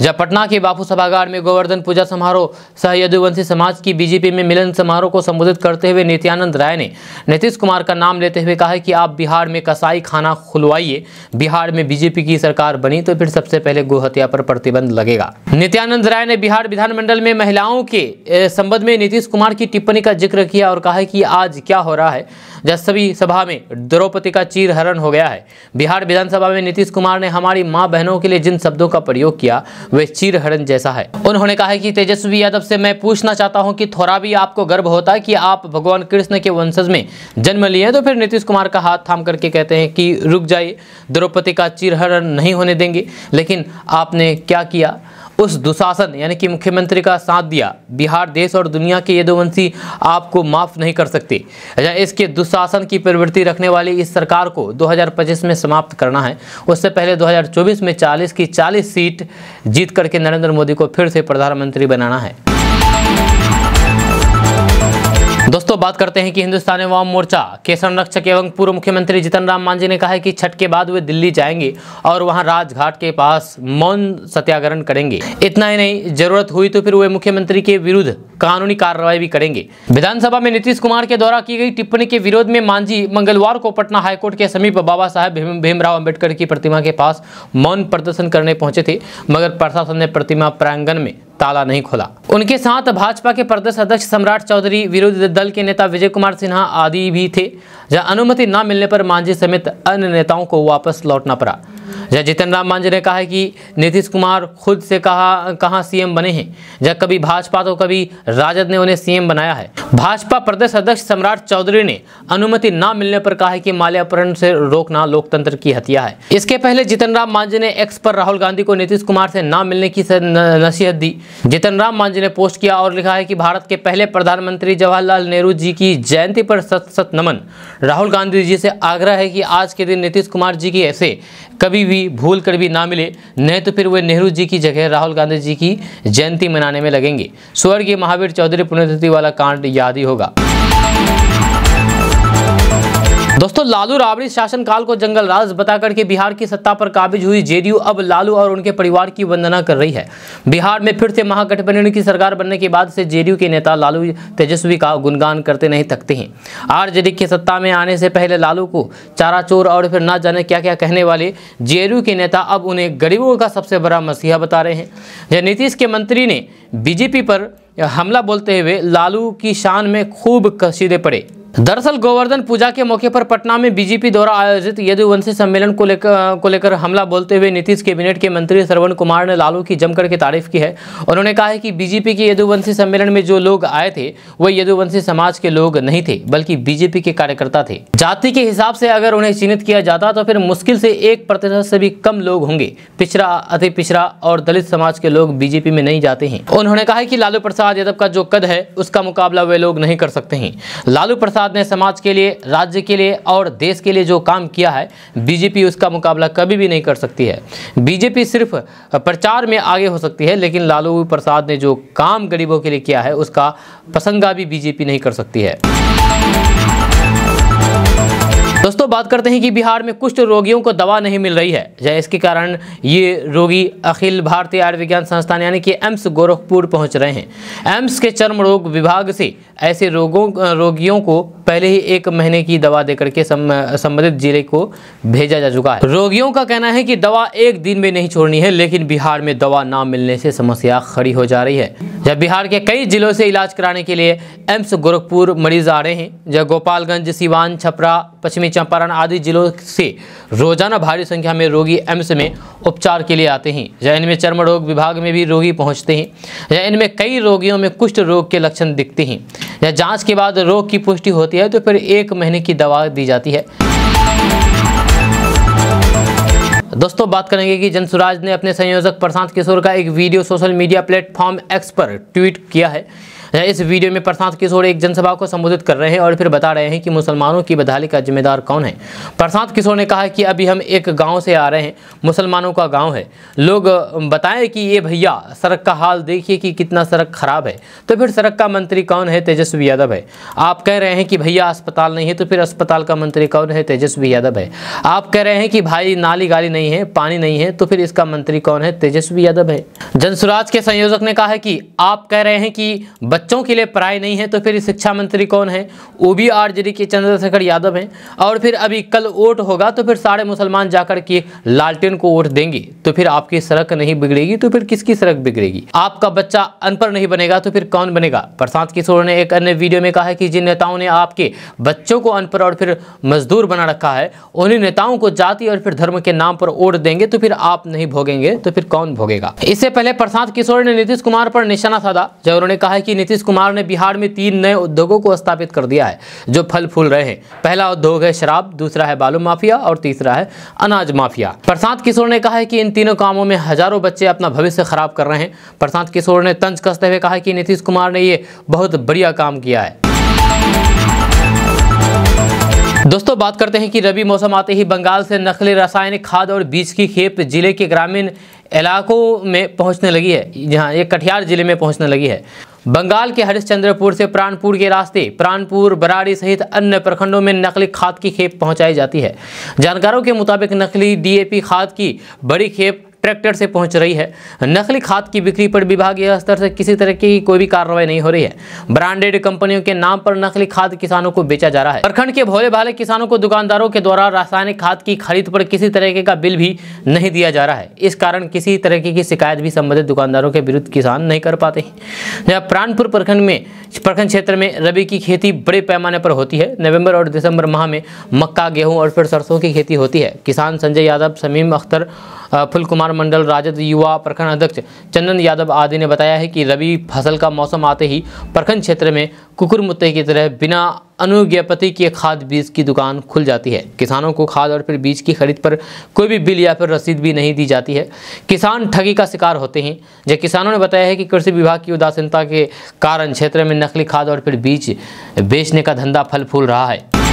[SPEAKER 1] जब पटना के बापू सभागार में गोवर्धन पूजा समारोह सह यदुवंशी समाज की बीजेपी में मिलन समारोह को संबोधित करते हुए नित्यानंद राय ने नीतीश कुमार का नाम लेते हुए कहा कि आप बिहार में कसाई खाना खुलवाइए बिहार में बीजेपी की सरकार बनी तो फिर सबसे पहले गोहत्या पर प्रतिबंध लगेगा नित्यानंद राय ने बिहार विधानमंडल में महिलाओं के संबंध में नीतीश कुमार की टिप्पणी का जिक्र किया और कहा कि आज क्या हो रहा है जसवी सभा में द्रौपदी का चीर हरण हो गया है बिहार विधानसभा में नीतीश कुमार ने हमारी माँ बहनों के लिए जिन शब्दों का प्रयोग किया वह चीर हरण जैसा है उन्होंने कहा कि तेजस्वी यादव से मैं पूछना चाहता हूँ कि थोड़ा भी आपको गर्व होता है कि आप भगवान कृष्ण के वंशज में जन्म लिए तो फिर नीतीश कुमार का हाथ थाम करके कहते हैं कि रुक जाइए द्रौपदी का चीरहरण नहीं होने देंगे लेकिन आपने क्या किया उस दुशासन यानी कि मुख्यमंत्री का साथ दिया बिहार देश और दुनिया के यदुवंशी आपको माफ़ नहीं कर सकते या अच्छा, इसके दुशासन की प्रवृत्ति रखने वाली इस सरकार को 2025 में समाप्त करना है उससे पहले 2024 में 40 की 40 सीट जीत करके नरेंद्र मोदी को फिर से प्रधानमंत्री बनाना है दोस्तों बात करते हैं कि हिंदुस्तान अवाम मोर्चा के संरक्षक एवं पूर्व मुख्यमंत्री जीतन राम मांझी ने कहा है कि छठ के बाद वे दिल्ली जाएंगे और वहां राजघाट के पास मौन सत्याग्रहण करेंगे इतना ही नहीं जरूरत हुई तो फिर वे मुख्यमंत्री के विरुद्ध कानूनी कार्रवाई भी करेंगे विधानसभा में नीतीश कुमार के द्वारा की गई टिप्पणी के विरोध में मांझी मंगलवार को पटना हाईकोर्ट के समीप बाबा साहेब भीमराव अम्बेडकर की प्रतिमा के पास मौन प्रदर्शन करने पहुंचे थे मगर प्रशासन ने प्रतिमा प्रांगण में ताला नहीं खोला उनके साथ भाजपा के प्रदेश अध्यक्ष सम्राट चौधरी विरोधी दल के नेता विजय कुमार सिन्हा आदि भी थे जहां अनुमति न मिलने पर मांझी समेत अन्य नेताओं को वापस लौटना पड़ा जहाँ जितन राम मांझी ने कहा है कि नीतीश कुमार खुद से कहा कहाँ सीएम बने हैं जब कभी भाजपा तो कभी राजद ने उन्हें सीएम बनाया है भाजपा प्रदेश अध्यक्ष सम्राट चौधरी ने अनुमति न मिलने पर कहा है कि माल्यापरण से रोकना लोकतंत्र की हत्या है इसके पहले जितन राम मांझी ने एक्स पर राहुल गांधी को नीतीश कुमार से न मिलने की नसीहत दी जितन राम मांझी ने पोस्ट किया और लिखा है कि भारत के पहले प्रधानमंत्री जवाहरलाल नेहरू जी की जयंती पर सत सत नमन राहुल गांधी जी से आग्रह है कि आज के दिन नीतीश कुमार जी की ऐसे कभी भी भूल कर भी ना मिले नहीं तो फिर वे नेहरू जी की जगह राहुल गांधी जी की जयंती मनाने में लगेंगे स्वर्गीय महावीर चौधरी पुण्यतिथि वाला कांड याद ही होगा दोस्तों लालू राबड़ी शासनकाल को जंगल राज बताकर के बिहार की सत्ता पर काबिज हुई जेडीयू अब लालू और उनके परिवार की वंदना कर रही है बिहार में फिर से महागठबंधन की सरकार बनने के बाद से जेडीयू के नेता लालू तेजस्वी का गुणगान करते नहीं थकते हैं आरजेडी के सत्ता में आने से पहले लालू को चारा चोर और फिर ना जाने क्या क्या कहने वाले जेडीयू के नेता अब उन्हें गरीबों का सबसे बड़ा मसीहा बता रहे हैं नीतीश के मंत्री ने बीजेपी पर हमला बोलते हुए लालू की शान में खूब कसीदे पड़े दरअसल गोवर्धन पूजा के मौके पर पटना में बीजेपी द्वारा आयोजित यदुवंशी सम्मेलन को लेकर को लेकर हमला बोलते हुए नीतीश कैबिनेट के मंत्री श्रवण कुमार ने लालू की जमकर के तारीफ की है उन्होंने कहा है कि बीजेपी के यदुवंशी सम्मेलन में जो लोग आए थे वह यदुवंशी समाज के लोग नहीं थे बल्कि बीजेपी के कार्यकर्ता थे जाति के हिसाब से अगर उन्हें चिन्हित किया जाता तो फिर मुश्किल से एक प्रतिशत से भी कम लोग होंगे पिछड़ा अति पिछड़ा और दलित समाज के लोग बीजेपी में नहीं जाते हैं उन्होंने कहा कि लालू प्रसाद प्रसाद यादव का जो कद है उसका मुकाबला वे लोग नहीं कर सकते हैं लालू प्रसाद ने समाज के लिए राज्य के लिए और देश के लिए जो काम किया है बीजेपी उसका मुकाबला कभी भी नहीं कर सकती है बीजेपी सिर्फ प्रचार में आगे हो सकती है लेकिन लालू प्रसाद ने जो काम गरीबों के लिए किया है उसका प्रसंगा भी बीजेपी नहीं कर सकती है दोस्तों बात करते हैं कि बिहार में कुष्ठ रोगियों को दवा नहीं मिल रही है या इसके कारण ये रोगी अखिल भारतीय आयुर्विज्ञान संस्थान यानी कि एम्स गोरखपुर पहुंच रहे हैं एम्स के चर्म रोग विभाग से ऐसे रोगों रोगियों को पहले ही एक महीने की दवा देकर के संबंधित जिले को भेजा जा चुका है रोगियों का कहना है कि दवा एक दिन में नहीं छोड़नी है लेकिन बिहार में दवा ना मिलने से समस्या खड़ी हो जा रही है जब बिहार के कई जिलों से इलाज कराने के लिए एम्स गोरखपुर मरीज आ रहे हैं जब गोपालगंज सिवान छपरा पश्चिमी चंपारण आदि जिलों से रोजाना भारी संख्या में रोगी एम्स में उपचार के लिए आते हैं या इनमें चर्म रोग विभाग में भी रोगी पहुंचते हैं या इनमें कई रोगियों में कुष्ठ रोग के लक्षण दिखते हैं या जांच के बाद रोग की पुष्टि होती है तो फिर एक महीने की दवा दी जाती है दोस्तों बात करेंगे कि जनसुराज ने अपने संयोजक प्रशांत किशोर का एक video social media platform X पर ट्वीट किया है इस वीडियो में प्रशांत किशोर एक जनसभा को संबोधित कर रहे हैं और फिर बता रहे हैं कि मुसलमानों की बदहाली का जिम्मेदार कौन है प्रशांत किशोर ने कहा कि अभी हम एक गाँव से आ रहे हैं मुसलमानों का गाँव है लोग बताएं कि ये भैया सड़क का हाल देखिए कि कितना सड़क खराब है तो फिर सड़क का मंत्री कौन है तेजस्वी यादव है आप कह रहे हैं कि भैया अस्पताल नहीं है तो फिर अस्पताल का मंत्री कौन है तेजस्वी यादव है आप कह रहे हैं कि भाई नाली गाली नहीं है पानी नहीं है तो फिर इसका मंत्री कौन है तेजस्वी यादव है जनसुराज के संयोजक ने कहा है कि आप कह रहे हैं कि बच्चों के लिए प्राय नहीं है तो फिर शिक्षा मंत्री कौन है वो भी आरजेडी के चंद्रशेखर यादव हैं और फिर अभी कल वोट होगा तो फिर सारे मुसलमान जाकर के लालटेन को वोट देंगे तो फिर आपकी सड़क नहीं बिगड़ेगी तो फिर किसकी सड़क बिगड़ेगी आपका बच्चा अनपढ़ नहीं बनेगा तो फिर कौन बनेगा प्रशांत किशोर ने एक अन्य वीडियो में कहा है कि जिन नेताओं ने आपके बच्चों को अनपढ़ और फिर मजदूर बना रखा है उन्हीं नेताओं को जाति और फिर धर्म के नाम पर वोट देंगे तो फिर आप नहीं भोगेंगे तो फिर कौन भोगेगा इससे पहले प्रशांत किशोर ने नीतीश कुमार पर निशाना साधा जब उन्होंने कहा कि नीतीश कुमार ने बिहार में तीन नए उद्योगों को स्थापित कर दिया है जो फल फूल रहे हैं पहला उद्योग है शराब दूसरा है बालू माफिया और तीसरा है अनाज माफिया प्रशांत किशोर ने कहा है कि इन तीनों कामों में हजारों बच्चे अपना भविष्य खराब कर रहे हैं प्रशांत किशोर ने तंज कसते हुए कहा कि नीतीश कुमार ने ये बहुत बढ़िया काम किया है दोस्तों बात करते हैं कि रबी मौसम आते ही बंगाल से नकली रासायनिक खाद और बीज की खेप जिले के ग्रामीण इलाकों में पहुंचने लगी है जहां ये कटिहार जिले में पहुंचने लगी है बंगाल के हरिश्चंद्रपुर से प्राणपुर के रास्ते प्राणपुर बराड़ी सहित अन्य प्रखंडों में नकली खाद की खेप पहुंचाई जाती है जानकारों के मुताबिक नकली डीएपी खाद की बड़ी खेप ट्रैक्टर से पहुंच रही है नकली खाद की बिक्री पर विभागीय स्तर से किसी तरह की कोई भी कार्रवाई नहीं हो रही है ब्रांडेड कंपनियों के नाम पर नकली खाद किसानों को बेचा जा रहा है प्रखंड के भोले भाले किसानों को दुकानदारों के द्वारा रासायनिक खाद की खरीद पर किसी तरीके का बिल भी नहीं दिया जा रहा है इस कारण किसी तरीके की शिकायत भी संबंधित दुकानदारों के विरुद्ध किसान नहीं कर पाते हैं प्राणपुर प्रखंड में प्रखंड क्षेत्र में रबी की खेती बड़े पैमाने पर होती है नवंबर और दिसंबर माह में मक्का गेहूं और फिर सरसों की खेती होती है किसान संजय यादव समीम अख्तर फुल कुमार मंडल राजद युवा प्रखंड अध्यक्ष चंदन यादव आदि ने बताया है कि रबी फसल का मौसम आते ही प्रखंड क्षेत्र में कुकुर मुत्ते की तरह बिना अनुज्ञापति के खाद बीज की दुकान खुल जाती है किसानों को खाद और फिर बीज की खरीद पर कोई भी बिल या फिर रसीद भी नहीं दी जाती है किसान ठगी का शिकार होते हैं जब किसानों ने बताया है कि कृषि विभाग की उदासीनता के कारण क्षेत्र में नकली खाद और फिर बीज बेचने का धंधा फल फूल रहा है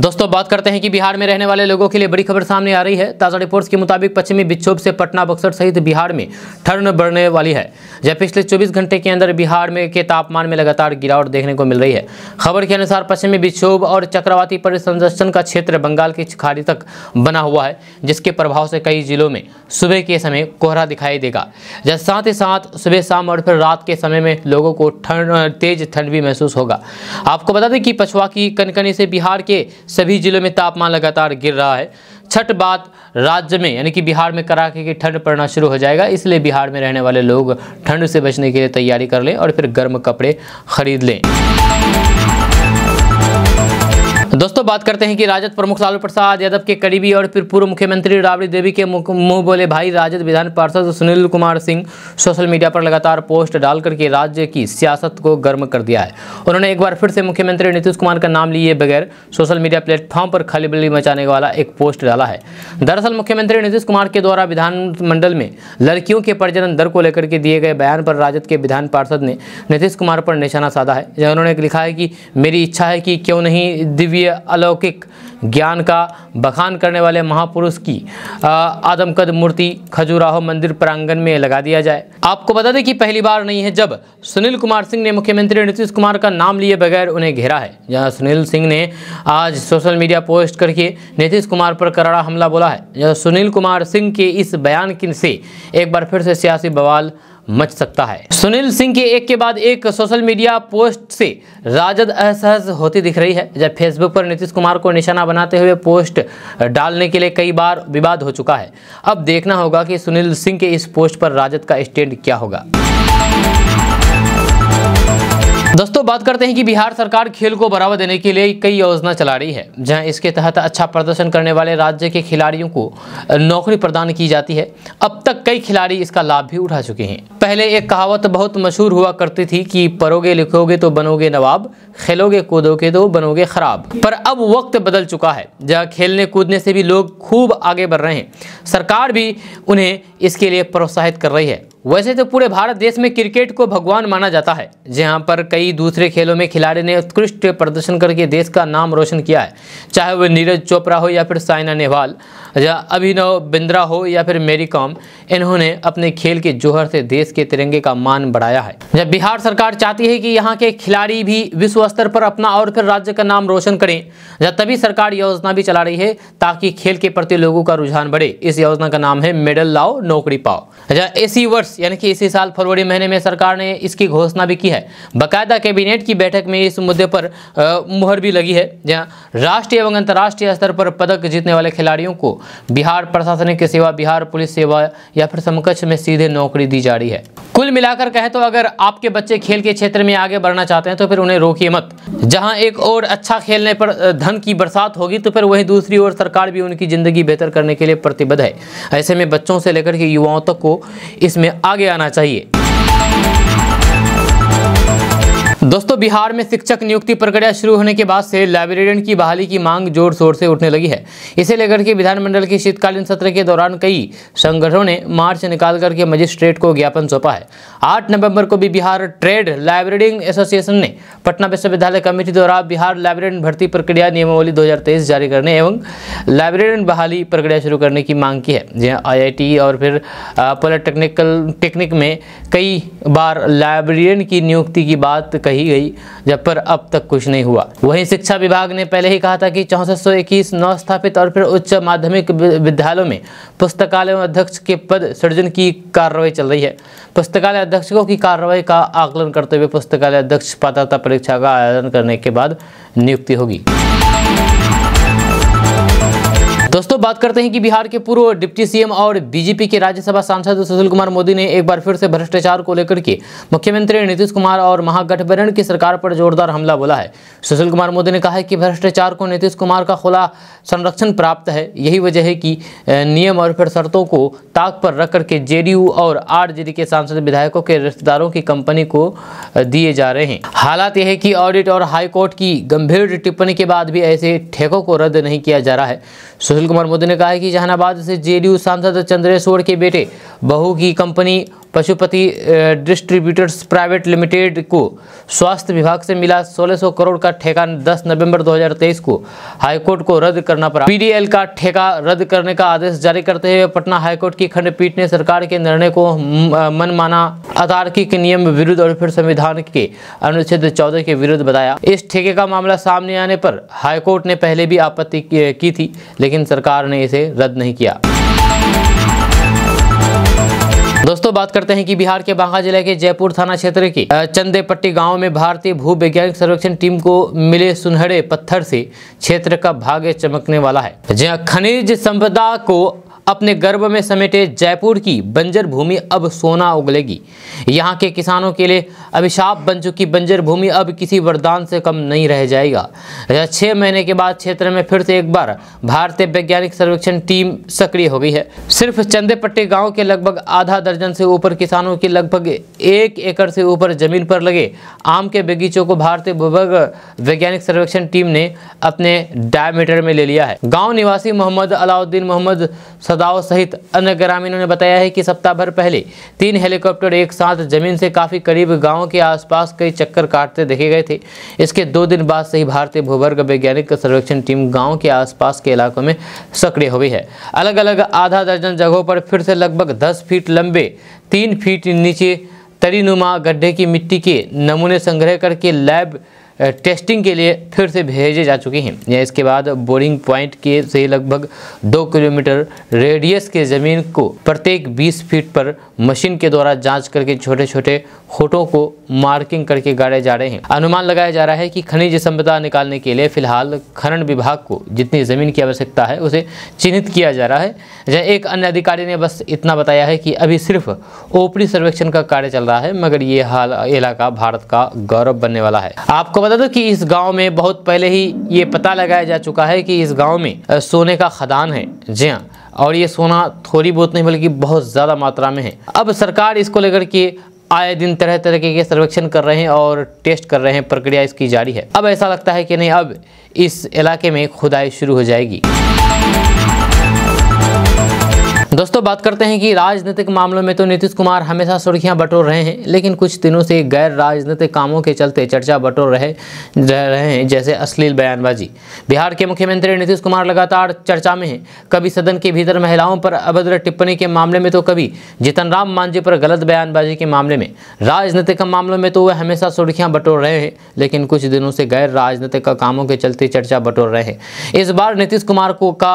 [SPEAKER 1] दोस्तों बात करते हैं कि बिहार में रहने वाले लोगों के लिए बड़ी खबर सामने आ रही है ताज़ा रिपोर्ट्स के मुताबिक पश्चिमी विक्षोभ से पटना बक्सर सहित बिहार में ठंड बढ़ने वाली है जब पिछले 24 घंटे के अंदर बिहार में के तापमान में लगातार गिरावट देखने को मिल रही है खबर के अनुसार पश्चिमी विक्षोभ और चक्रवाती परिसंरक्षण का क्षेत्र बंगाल की खाड़ी तक बना हुआ है जिसके प्रभाव से कई जिलों में सुबह के समय कोहरा दिखाई देगा जब साथ ही साथ सुबह शाम और फिर रात के समय में लोगों को ठंड तेज ठंड भी महसूस होगा आपको बता दें कि पछुआ की कनकनी से बिहार के सभी जिलों में तापमान लगातार गिर रहा है छठ बात राज्य में यानी कि बिहार में कड़ाके की ठंड पड़ना शुरू हो जाएगा इसलिए बिहार में रहने वाले लोग ठंड से बचने के लिए तैयारी कर लें और फिर गर्म कपड़े खरीद लें दोस्तों बात करते हैं कि राजद प्रमुख लालू प्रसाद यादव के करीबी और फिर पूर्व मुख्यमंत्री राबड़ी देवी के मुंह बोले भाई राजद विधान पार्षद सुनील कुमार सिंह सोशल मीडिया पर लगातार पोस्ट डालकर के राज्य की सियासत को गर्म कर दिया है उन्होंने एक बार फिर से मुख्यमंत्री नीतीश कुमार का नाम लिए बगैर सोशल मीडिया प्लेटफॉर्म पर खलीबली मचाने वाला एक पोस्ट डाला है दरअसल मुख्यमंत्री नीतीश कुमार के द्वारा विधानमंडल में लड़कियों के प्रजनन दर को लेकर के दिए गए बयान पर राजद के विधान पार्षद ने नीतीश कुमार पर निशाना साधा है उन्होंने लिखा है कि मेरी इच्छा है कि क्यों नहीं दिव्य लिए अलौकिक ज्ञान का बखान करने वाले महापुरुष की आदमकद मूर्ति खजुराहो मंदिर प्रांगण में लगा दिया जाए आपको बता दें कि पहली बार नहीं है जब सुनील कुमार सिंह ने मुख्यमंत्री नीतीश कुमार का नाम लिए बगैर उन्हें घेरा है जहां सुनील सिंह ने आज सोशल मीडिया पोस्ट करके नीतीश कुमार पर करारा हमला बोला है जहाँ सुनील कुमार सिंह के इस बयान से एक बार फिर से सियासी बवाल मच सकता है सुनील सिंह के एक के बाद एक सोशल मीडिया पोस्ट से राजद असहज होती दिख रही है जब फेसबुक पर नीतीश कुमार को निशाना बनाते हुए पोस्ट डालने के लिए कई बार विवाद हो चुका है अब देखना होगा कि सुनील सिंह के इस पोस्ट पर राजद का स्टैंड क्या होगा दोस्तों बात करते हैं कि बिहार सरकार खेल को बढ़ावा देने के लिए कई योजना चला रही है जहां इसके तहत अच्छा प्रदर्शन करने वाले राज्य के खिलाड़ियों को नौकरी प्रदान की जाती है अब तक कई खिलाड़ी इसका लाभ भी उठा चुके हैं पहले एक कहावत बहुत मशहूर हुआ करती थी कि पढ़ोगे लिखोगे तो बनोगे नवाब खेलोगे कूदोगे तो बनोगे खराब पर अब वक्त बदल चुका है जहाँ खेलने कूदने से भी लोग खूब आगे बढ़ रहे हैं सरकार भी उन्हें इसके लिए प्रोत्साहित कर रही है वैसे तो पूरे भारत देश में क्रिकेट को भगवान माना जाता है जहां पर कई दूसरे खेलों में खिलाड़ी ने उत्कृष्ट प्रदर्शन करके देश का नाम रोशन किया है चाहे वह नीरज चोपड़ा हो या फिर साइना नेहवाल या अच्छा, अभिनव बिंद्रा हो या फिर मेरी कॉम इन्होंने अपने खेल के जोहर से देश के तिरंगे का मान बढ़ाया है जब बिहार सरकार चाहती है कि यहाँ के खिलाड़ी भी विश्व स्तर पर अपना और फिर राज्य का नाम रोशन करें जब तभी सरकार योजना भी चला रही है ताकि खेल के प्रति लोगों का रुझान बढ़े इस योजना का नाम है मेडल लाओ नौकरी पाओ जहाँ अच्छा, इसी वर्ष यानी कि इसी साल फरवरी महीने में सरकार ने इसकी घोषणा भी की है बाकायदा कैबिनेट की बैठक में इस मुद्दे पर मुहर भी लगी है जहाँ राष्ट्रीय एवं अंतर्राष्ट्रीय स्तर पर पदक जीतने वाले खिलाड़ियों को बिहार प्रशासनिक सेवा बिहार पुलिस सेवा या फिर समकक्ष में सीधे नौकरी दी जा रही है कुल मिलाकर कहें तो अगर आपके बच्चे खेल के क्षेत्र में आगे बढ़ना चाहते हैं तो फिर उन्हें रोकिए मत जहां एक और अच्छा खेलने पर धन की बरसात होगी तो फिर वहीं दूसरी ओर सरकार भी उनकी ज़िंदगी बेहतर करने के लिए प्रतिबद्ध है ऐसे में बच्चों से लेकर के युवाओं तक को इसमें आगे आना चाहिए दोस्तों बिहार में शिक्षक नियुक्ति प्रक्रिया शुरू होने के बाद से लाइब्रेरियन की बहाली की मांग जोर शोर से उठने लगी है इसे लेकर के विधानमंडल के शीतकालीन सत्र के दौरान कई संगठनों ने मार्च निकाल करके मजिस्ट्रेट को ज्ञापन सौंपा है आठ नवम्बर को भी बिहार ट्रेड लाइब्रेरियन एसोसिएशन ने पटना विश्वविद्यालय कमेटी द्वारा बिहार लाइब्रेरियन भर्ती प्रक्रिया नियमावली दो जारी करने एवं लाइब्रेरियन बहाली प्रक्रिया शुरू करने की मांग की है जहाँ आई और फिर पॉलिटेक्निकल टेक्निक में कई बार लाइब्रेरियन की नियुक्ति की बात कही गई जब पर अब तक कुछ नहीं हुआ वहीं शिक्षा विभाग ने पहले ही कहा था कि चौंसठ स्थापित और फिर उच्च माध्यमिक विद्यालयों में पुस्तकालय अध्यक्ष के पद सृजन की कार्रवाई चल रही है पुस्तकालय अध्यक्षों की कार्रवाई का आकलन करते हुए पुस्तकालय अध्यक्ष पात्रता परीक्षा का आयोजन करने के बाद नियुक्ति होगी दोस्तों बात करते हैं कि बिहार के पूर्व डिप्टी सीएम और बीजेपी के राज्यसभा सांसद सुशील कुमार मोदी ने एक बार फिर से भ्रष्टाचार को लेकर के मुख्यमंत्री नीतीश कुमार और महागठबंधन की सरकार पर जोरदार हमला बोला है सुशील कुमार मोदी ने कहा है कि भ्रष्टाचार को नीतीश कुमार का खुला संरक्षण प्राप्त है यही वजह है कि नियम और फिर शर्तों को ताक पर रख करके जेडीयू और आर के सांसद विधायकों के रिश्तेदारों की कंपनी को दिए जा रहे हैं हालात यह है कि ऑडिट और हाईकोर्ट की गंभीर टिप्पणी के बाद भी ऐसे ठेकों को रद्द नहीं किया जा रहा है सुशील कुमार मोदी ने कहा है कि जहानाबाद से जेडीयू सांसद चंद्रेश्वर के बेटे बहू की company Pashupati distributors private limited को स्वास्थ्य विभाग से मिला 1600 करोड़ का ठेका 10 नवंबर 2023 को हाईकोर्ट को रद्द करना पड़ा पीडीएल का ठेका रद्द करने का आदेश जारी करते हुए पटना हाईकोर्ट की खंडपीठ ने सरकार के निर्णय को मनमाना अतार्किक नियम विरुद्ध और फिर संविधान के अनुच्छेद चौदह के विरुद्ध बताया इस ठेके का मामला सामने आने पर हाईकोर्ट ने पहले भी आपत्ति की थी लेकिन सरकार ने इसे रद्द नहीं किया दोस्तों बात करते हैं कि बिहार के बांका जिले के जयपुर थाना क्षेत्र के चंदेपट्टी गांव में भारतीय भू वैज्ञानिक सर्वेक्षण टीम को मिले सुनहरे पत्थर से क्षेत्र का भाग्य चमकने वाला है जहाँ खनिज संपदा को अपने गर्भ में समेटे जयपुर की बंजर भूमि अब सोना उगलेगी यहाँ के किसानों के लिए अभिशाप बन चुकी बंजर भूमि अब किसी वरदान से कम नहीं रह जाएगा छः महीने के बाद क्षेत्र में फिर से एक बार भारतीय वैज्ञानिक सर्वेक्षण टीम सक्रिय हो गई है सिर्फ चंदेपट्टी गाँव के लगभग आधा दर्जन से ऊपर किसानों की लगभग एक एकड़ से ऊपर जमीन पर लगे आम के बगीचों को भारतीय वैज्ञानिक सर्वेक्षण टीम ने अपने डायमीटर में ले लिया है गाँव निवासी मोहम्मद अलाउद्दीन मोहम्मद सदाव सहित अन्य ग्रामीणों ने बताया है कि सप्ताह भर पहले तीन हेलीकॉप्टर एक साथ जमीन से काफ़ी करीब गांव के आसपास कई चक्कर काटते देखे गए थे इसके दो दिन बाद से ही भारतीय भूभर्ग वैज्ञानिक सर्वेक्षण टीम गाँव के आसपास के इलाकों में सक्रिय हुई है अलग अलग आधा दर्जन जगहों पर फिर से लगभग दस फीट लंबे तीन फीट नीचे तरीनुमा गड्ढे की मिट्टी के नमूने संग्रह करके लैब टेस्टिंग के लिए फिर से भेजे जा चुके हैं या इसके बाद बोरिंग पॉइंट के से लगभग दो किलोमीटर रेडियस के ज़मीन को प्रत्येक 20 फीट पर मशीन के द्वारा जांच करके छोटे छोटे खोटों को मार्किंग करके गाड़े जा रहे हैं अनुमान लगाया जा रहा है कि खनिज संपदा निकालने के लिए फिलहाल खनन विभाग को जितनी ज़मीन की आवश्यकता है उसे चिन्हित किया जा रहा है जहाँ एक अन्य अधिकारी ने बस इतना बताया है कि अभी सिर्फ ओपरी सर्वेक्षण का कार्य चल रहा है मगर ये हाल इलाका भारत का गौरव बनने वाला है आपको बता दूं कि इस गांव में बहुत पहले ही ये पता लगाया जा चुका है कि इस गांव में सोने का खदान है जी हाँ और ये सोना थोड़ी बहुत नहीं बल्कि बहुत ज़्यादा मात्रा में है अब सरकार इसको लेकर के आए दिन तरह तरह के सर्वेक्षण कर रहे हैं और टेस्ट कर रहे हैं प्रक्रिया इसकी जारी है अब ऐसा लगता है कि नहीं अब इस इलाके में खुदाई शुरू हो जाएगी दोस्तों बात करते हैं कि राजनीतिक मामलों में तो नीतीश कुमार हमेशा सुर्खियां बटोर रहे हैं लेकिन कुछ दिनों से गैर राजनीतिक कामों के चलते चर्चा बटोर रहे रह रहे हैं जैसे अश्लील बयानबाजी बिहार के मुख्यमंत्री नीतीश कुमार लगातार चर्चा में हैं कभी सदन के भीतर महिलाओं पर अभद्र टिप्पणी के मामले में तो कभी जीतन राम मांझी पर गलत बयानबाजी के मामले में राजनीतिक मामलों में तो वह हमेशा सुर्खियाँ बटोर रहे हैं लेकिन कुछ दिनों से गैर राजनीतिक कामों के चलते चर्चा बटोर रहे हैं इस बार नीतीश कुमार को का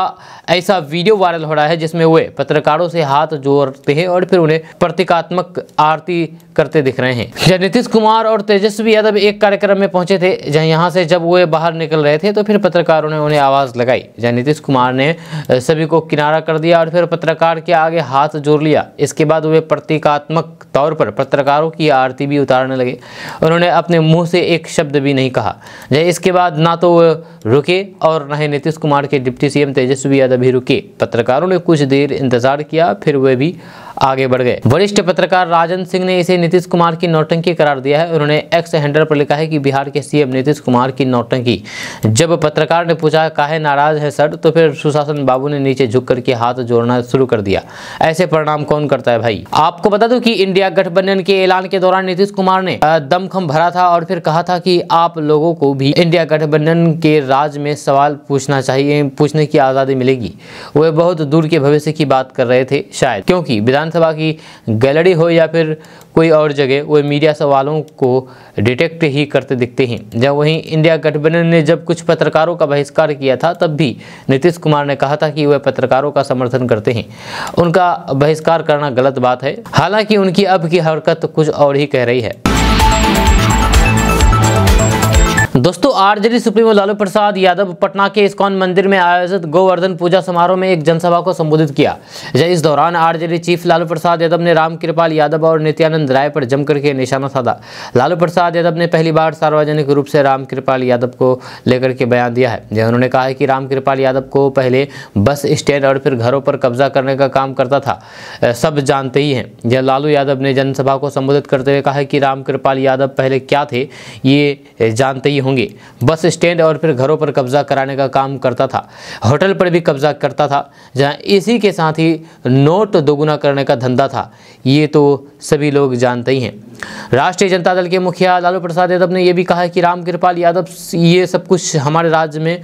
[SPEAKER 1] ऐसा वीडियो वायरल हो रहा है जिसमें वे पत्रकारों से हाथ जोड़ते हैं और फिर उन्हें प्रतीकात्मक आरती करते दिख रहे हैं जब नीतीश कुमार और तेजस्वी यादव एक कार्यक्रम में पहुंचे थे जहां यहां से जब वे बाहर निकल रहे थे तो फिर पत्रकारों ने उन्हें आवाज़ लगाई जहां नीतीश कुमार ने सभी को किनारा कर दिया और फिर पत्रकार के आगे हाथ जोड़ लिया इसके बाद वे प्रतीकात्मक तौर पर पत्रकारों की आरती भी उतारने लगे उन्होंने अपने मुंह से एक शब्द भी नहीं कहा जहाँ इसके बाद ना तो वह रुके और न ही नीतीश कुमार के डिप्टी सीएम तेजस्वी यादव भी रुके पत्रकारों ने कुछ देर इंतजार किया फिर वे भी आगे बढ़ गए वरिष्ठ पत्रकार राजन सिंह ने इसे नीतीश कुमार की नौटंकी करार दिया है उन्होंने एक्स हैंडल पर लिखा है कि बिहार के सीएम नीतीश कुमार की नौटंकी जब पत्रकार ने पूछा काहे नाराज है सर तो फिर सुशासन बाबू ने नीचे झुक करके हाथ जोड़ना शुरू कर दिया ऐसे परिणाम कौन करता है भाई आपको बता दो की इंडिया गठबंधन के ऐलान के दौरान नीतीश कुमार ने दमखम भरा था और फिर कहा था की आप लोगों को भी इंडिया गठबंधन के राज में सवाल पूछना चाहिए पूछने की आज़ादी मिलेगी वह बहुत दूर के भविष्य की बात कर रहे थे शायद क्योंकि विधान विधानसभा की गैलरी हो या फिर कोई और जगह वे मीडिया सवालों को डिटेक्ट ही करते दिखते हैं जब वहीं इंडिया गठबंधन ने जब कुछ पत्रकारों का बहिष्कार किया था तब भी नीतीश कुमार ने कहा था कि वह पत्रकारों का समर्थन करते हैं उनका बहिष्कार करना गलत बात है हालांकि उनकी अब की हरकत कुछ और ही कह रही है दोस्तों आरजेडी सुप्रीमो लालू प्रसाद यादव पटना के इस्कॉन मंदिर में आयोजित गोवर्धन पूजा समारोह में एक जनसभा को संबोधित किया इस दौरान आरजेडी चीफ लालू प्रसाद यादव ने राम कृपाल यादव और नित्यानंद राय पर जमकर के निशाना साधा लालू प्रसाद यादव ने पहली बार सार्वजनिक रूप से राम कृपाल यादव को लेकर के बयान दिया है जहाँ उन्होंने कहा है कि राम कृपाल यादव को पहले बस स्टैंड और फिर घरों पर कब्जा करने का काम करता था सब जानते ही हैं जब लालू यादव ने जनसभा को संबोधित करते हुए कहा कि राम कृपाल यादव पहले क्या थे ये जानते ही होंगी बस स्टैंड और फिर घरों पर कब्जा कराने का काम करता था होटल पर भी कब्जा करता था जहाँ इसी के साथ ही नोट दोगुना करने का धंधा था ये तो सभी लोग जानते ही हैं राष्ट्रीय जनता दल के मुखिया लालू प्रसाद यादव ने यह भी कहा कि राम कृपाल यादव ये सब कुछ हमारे राज्य में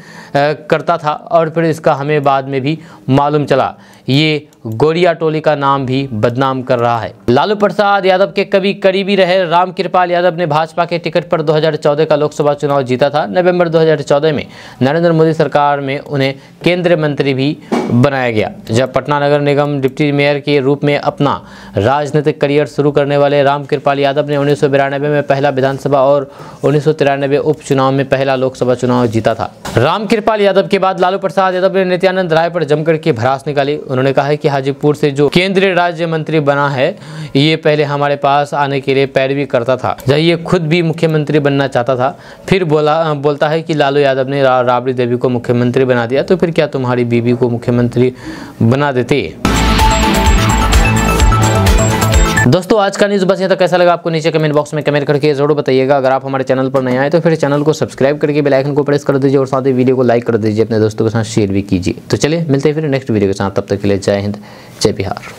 [SPEAKER 1] करता था और फिर इसका हमें बाद में भी मालूम चला ये गोरिया टोली का नाम भी बदनाम कर रहा है लालू प्रसाद यादव के कभी करीबी रहे राम कृपाल यादव ने भाजपा के टिकट पर 2014 का लोकसभा चुनाव जीता था नवंबर 2014 में नरेंद्र मोदी सरकार में उन्हें केंद्रीय मंत्री भी बनाया गया जब पटना नगर निगम डिप्टी मेयर के रूप में अपना राजनीतिक करियर शुरू करने वाले राम कृपाल यादव ने उन्नीस में पहला विधानसभा और उन्नीस उपचुनाव में पहला लोकसभा चुनाव जीता था राम कृपाल यादव के बाद लालू प्रसाद यादव ने नित्यानंद राय पर जमकर के भरास निकाली उन्होंने कहा कि हाजीपुर से जो केंद्रीय राज्य मंत्री बना है ये पहले हमारे पास आने के लिए पैरवी करता था जब ये खुद भी मुख्यमंत्री बनना चाहता था फिर बोला बोलता है कि लालू यादव ने रा, राबड़ी देवी को मुख्यमंत्री बना दिया तो फिर क्या तुम्हारी बीबी को मुख्यमंत्री बना देती दोस्तों आज का न्यूज़ बस यहाँ तक कैसा लगा आपको नीचे कमेंट बॉक्स में कमेंट करके जरूर बताइएगा अगर आप हमारे चैनल पर नए आए तो फिर चैनल को सब्सक्राइब करके बेल आइकन को प्रेस कर दीजिए और साथ ही वीडियो को लाइक कर दीजिए अपने दोस्तों के साथ शेयर भी कीजिए तो चलिए मिलते हैं फिर नेक्स्ट वीडियो के साथ तब तक के लिए जय हिंद जय बिहार